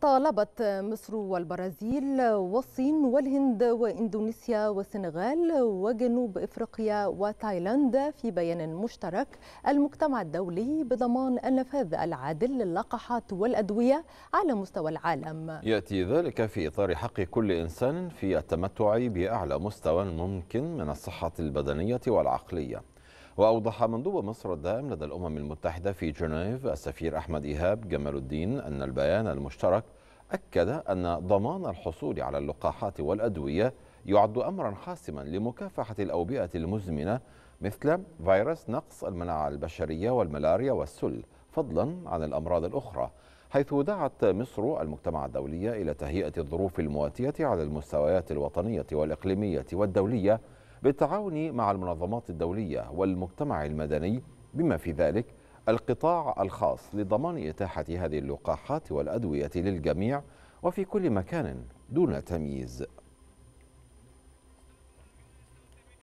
طالبت مصر والبرازيل والصين والهند واندونيسيا والسنغال وجنوب افريقيا وتايلاند في بيان مشترك المجتمع الدولي بضمان النفاذ العادل للقاحات والادويه على مستوى العالم. ياتي ذلك في اطار حق كل انسان في التمتع باعلى مستوى ممكن من الصحه البدنيه والعقليه. وأوضح مندوب مصر الدائم لدى الأمم المتحدة في جنيف السفير أحمد إيهاب جمال الدين أن البيان المشترك أكد أن ضمان الحصول على اللقاحات والأدوية يعد أمرا حاسما لمكافحة الأوبئة المزمنة مثل فيروس نقص المناعة البشرية والملاريا والسل فضلا عن الأمراض الأخرى حيث دعت مصر المجتمع الدولي إلى تهيئة الظروف المواتية على المستويات الوطنية والإقليمية والدولية بالتعاون مع المنظمات الدولية والمجتمع المدني بما في ذلك القطاع الخاص لضمان إتاحة هذه اللقاحات والأدوية للجميع وفي كل مكان دون تمييز